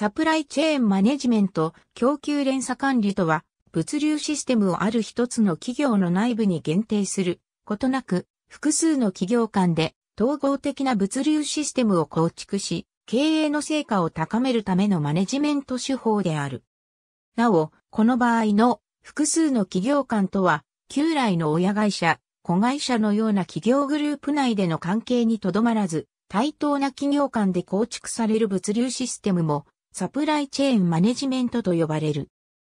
サプライチェーンマネジメント、供給連鎖管理とは、物流システムをある一つの企業の内部に限定することなく、複数の企業間で統合的な物流システムを構築し、経営の成果を高めるためのマネジメント手法である。なお、この場合の複数の企業間とは、旧来の親会社、子会社のような企業グループ内での関係にとどまらず、対等な企業間で構築される物流システムもサプライチェーンマネジメントと呼ばれる。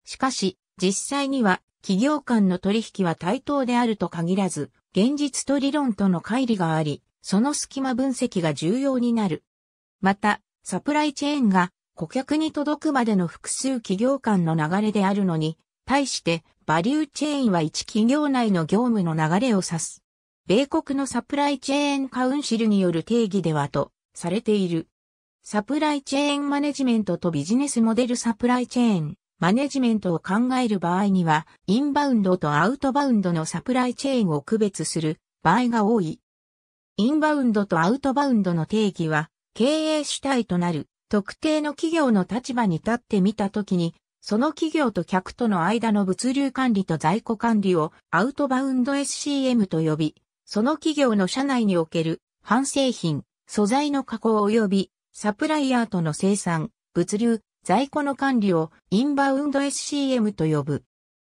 しかし、実際には企業間の取引は対等であると限らず、現実と理論との乖離があり、その隙間分析が重要になる。また、サプライチェーンが顧客に届くまでの複数企業間の流れであるのに、対してバリューチェーンは一企業内の業務の流れを指す。米国のサプライチェーンカウンシルによる定義ではとされている。サプライチェーンマネジメントとビジネスモデルサプライチェーンマネジメントを考える場合には、インバウンドとアウトバウンドのサプライチェーンを区別する場合が多い。インバウンドとアウトバウンドの定義は、経営主体となる特定の企業の立場に立ってみたときに、その企業と客との間の物流管理と在庫管理をアウトバウンド SCM と呼び、その企業の社内における、半製品、素材の加工及びサプライヤーとの生産、物流、在庫の管理をインバウンド SCM と呼ぶ。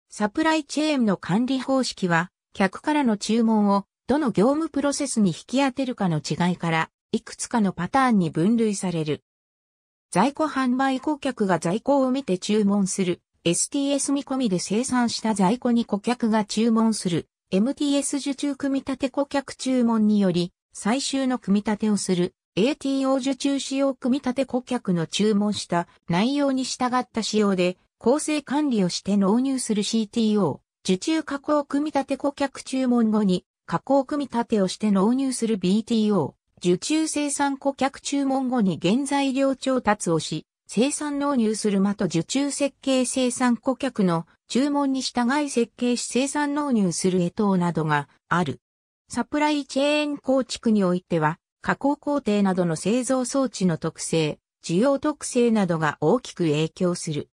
サプライチェーンの管理方式は、客からの注文をどの業務プロセスに引き当てるかの違いから、いくつかのパターンに分類される。在庫販売顧客が在庫を見て注文する。STS 見込みで生産した在庫に顧客が注文する。MTS 受注組み立て顧客注文により、最終の組み立てをする。ATO 受注使用組み立て顧客の注文した内容に従った仕様で構成管理をして納入する CTO、受注加工組み立て顧客注文後に加工組み立てをして納入する BTO、受注生産顧客注文後に原材料調達をし、生産納入するまと受注設計生産顧客の注文に従い設計し生産納入する絵等などがある。サプライチェーン構築においては、加工工程などの製造装置の特性、需要特性などが大きく影響する。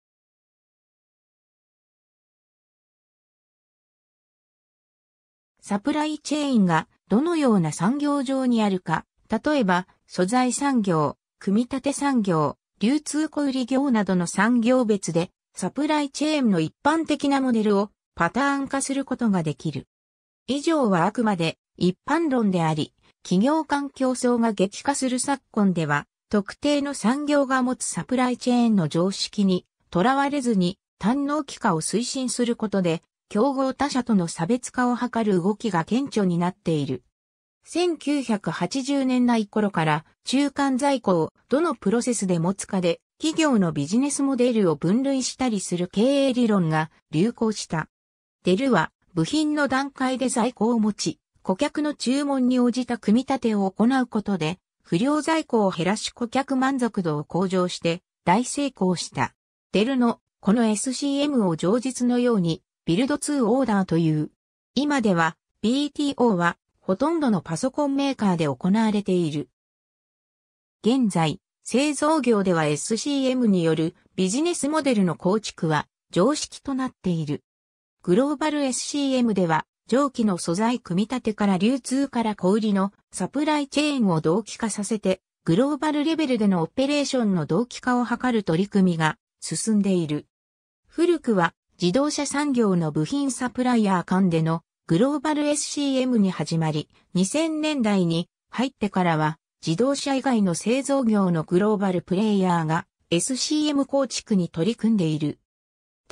サプライチェーンがどのような産業上にあるか、例えば素材産業、組み立て産業、流通小売業などの産業別でサプライチェーンの一般的なモデルをパターン化することができる。以上はあくまで一般論であり、企業間競争が激化する昨今では、特定の産業が持つサプライチェーンの常識にとらわれずに、単能期化を推進することで、競合他社との差別化を図る動きが顕著になっている。1980年代頃から中間在庫をどのプロセスで持つかで企業のビジネスモデルを分類したりする経営理論が流行した。デルは部品の段階で在庫を持ち、顧客の注文に応じた組み立てを行うことで、不良在庫を減らし顧客満足度を向上して大成功した。デルのこの SCM を上日のようにビルド2オーダーという。今では BTO はほとんどのパソコンメーカーで行われている。現在、製造業では SCM によるビジネスモデルの構築は常識となっている。グローバル SCM では蒸気の素材組み立てから流通から小売りのサプライチェーンを同期化させて、グローバルレベルでのオペレーションの同期化を図る取り組みが進んでいる。古くは自動車産業の部品サプライヤー間でのグローバル SCM に始まり、2000年代に入ってからは自動車以外の製造業のグローバルプレイヤーが SCM 構築に取り組んでいる。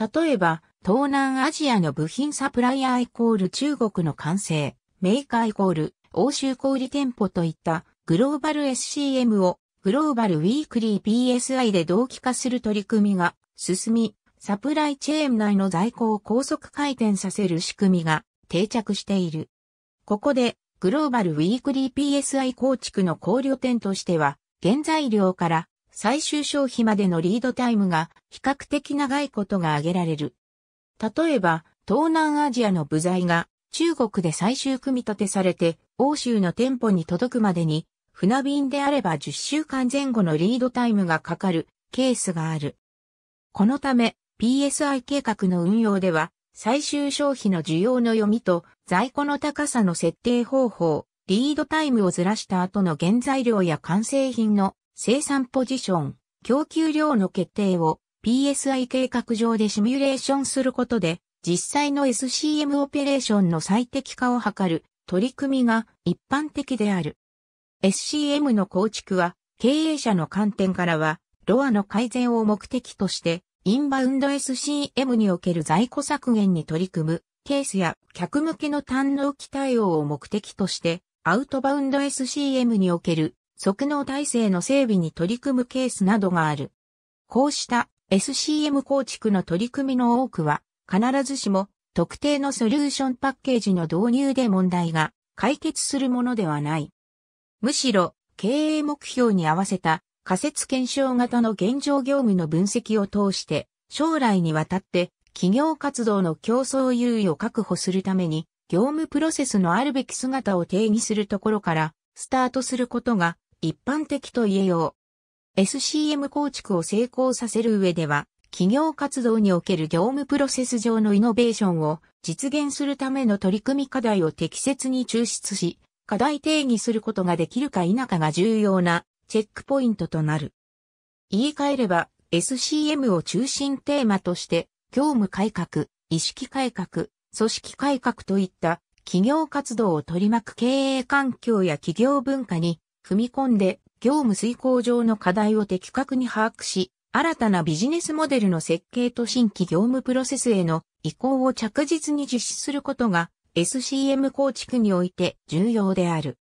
例えば、東南アジアの部品サプライヤーイコール中国の完成、メーカーイコール欧州小売店舗といったグローバル SCM をグローバルウィークリー PSI で同期化する取り組みが進み、サプライチェーン内の在庫を高速回転させる仕組みが定着している。ここでグローバルウィークリー PSI 構築の考慮点としては、原材料から最終消費までのリードタイムが比較的長いことが挙げられる。例えば、東南アジアの部材が中国で最終組み立てされて、欧州の店舗に届くまでに、船便であれば10週間前後のリードタイムがかかるケースがある。このため、PSI 計画の運用では、最終消費の需要の読みと在庫の高さの設定方法、リードタイムをずらした後の原材料や完成品の生産ポジション、供給量の決定を PSI 計画上でシミュレーションすることで、実際の SCM オペレーションの最適化を図る取り組みが一般的である。SCM の構築は、経営者の観点からは、ロアの改善を目的として、インバウンド SCM における在庫削減に取り組むケースや客向けの単納期対応を目的として、アウトバウンド SCM における即納体制の整備に取り組むケースなどがある。こうした SCM 構築の取り組みの多くは、必ずしも特定のソリューションパッケージの導入で問題が解決するものではない。むしろ、経営目標に合わせた仮説検証型の現状業務の分析を通して、将来にわたって企業活動の競争優位を確保するために、業務プロセスのあるべき姿を定義するところから、スタートすることが一般的と言えよう。SCM 構築を成功させる上では、企業活動における業務プロセス上のイノベーションを実現するための取り組み課題を適切に抽出し、課題定義することができるか否かが重要なチェックポイントとなる。言い換えれば、SCM を中心テーマとして、業務改革、意識改革、組織改革といった企業活動を取り巻く経営環境や企業文化に踏み込んで業務遂行上の課題を的確に把握し、新たなビジネスモデルの設計と新規業務プロセスへの移行を着実に実施することが SCM 構築において重要である。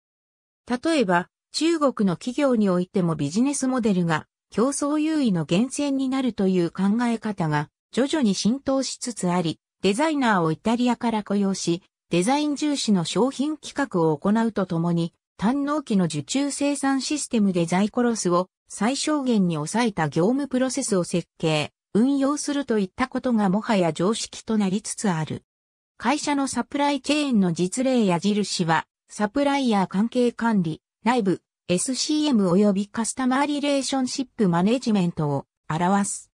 例えば、中国の企業においてもビジネスモデルが競争優位の源泉になるという考え方が徐々に浸透しつつあり、デザイナーをイタリアから雇用し、デザイン重視の商品企画を行うとともに、単納期の受注生産システムで在庫ロスを最小限に抑えた業務プロセスを設計、運用するといったことがもはや常識となりつつある。会社のサプライチェーンの実例や印は、サプライヤー関係管理、内部、SCM 及びカスタマーリレーションシップマネジメントを表す。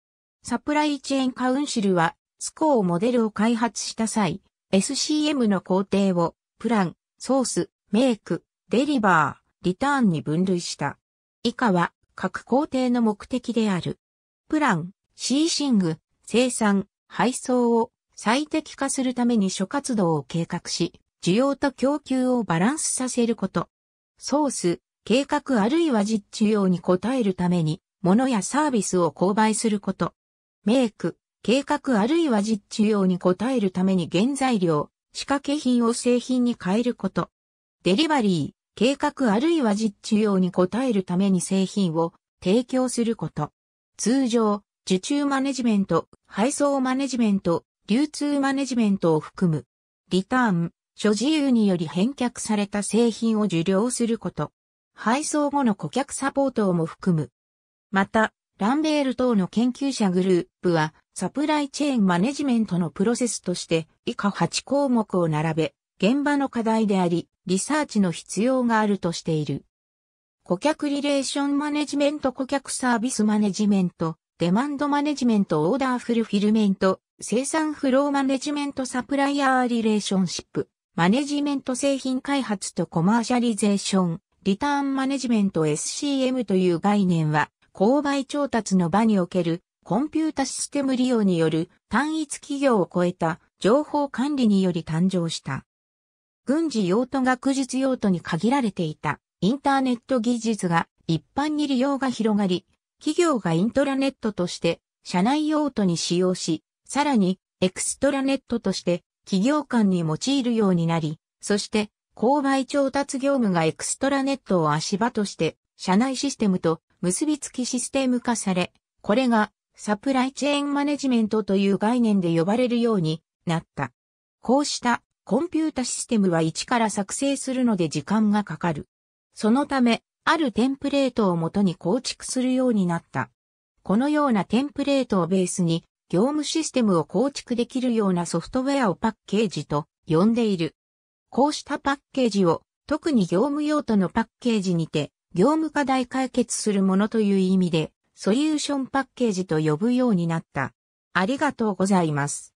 サプライチェーンカウンシルは、スコーモデルを開発した際、SCM の工程を、プラン、ソース、メイク、デリバー、リターンに分類した。以下は各工程の目的である。プラン、シーシング、生産、配送を最適化するために諸活動を計画し、需要と供給をバランスさせること。ソース、計画あるいは実需要に応えるために、物やサービスを購買すること。メイク、計画あるいは実需要に応えるために原材料、仕掛け品を製品に変えること。デリバリー、計画あるいは実需要に応えるために製品を提供すること。通常、受注マネジメント、配送マネジメント、流通マネジメントを含む、リターン、諸自由により返却された製品を受領すること、配送後の顧客サポートをも含む。また、ランベール等の研究者グループは、サプライチェーンマネジメントのプロセスとして、以下8項目を並べ、現場の課題であり、リサーチの必要があるとしている。顧客リレーションマネジメント顧客サービスマネジメント、デマンドマネジメントオーダーフルフィルメント、生産フローマネジメントサプライヤーリレーションシップ、マネジメント製品開発とコマーシャリゼーション、リターンマネジメント SCM という概念は、購買調達の場におけるコンピュータシステム利用による単一企業を超えた情報管理により誕生した。軍事用途学術用途に限られていたインターネット技術が一般に利用が広がり、企業がイントラネットとして社内用途に使用し、さらにエクストラネットとして企業間に用いるようになり、そして購買調達業務がエクストラネットを足場として社内システムと結びつきシステム化され、これがサプライチェーンマネジメントという概念で呼ばれるようになった。こうしたコンピュータシステムは1から作成するので時間がかかる。そのため、あるテンプレートをもとに構築するようになった。このようなテンプレートをベースに、業務システムを構築できるようなソフトウェアをパッケージと呼んでいる。こうしたパッケージを、特に業務用途のパッケージにて、業務課題解決するものという意味で、ソリューションパッケージと呼ぶようになった。ありがとうございます。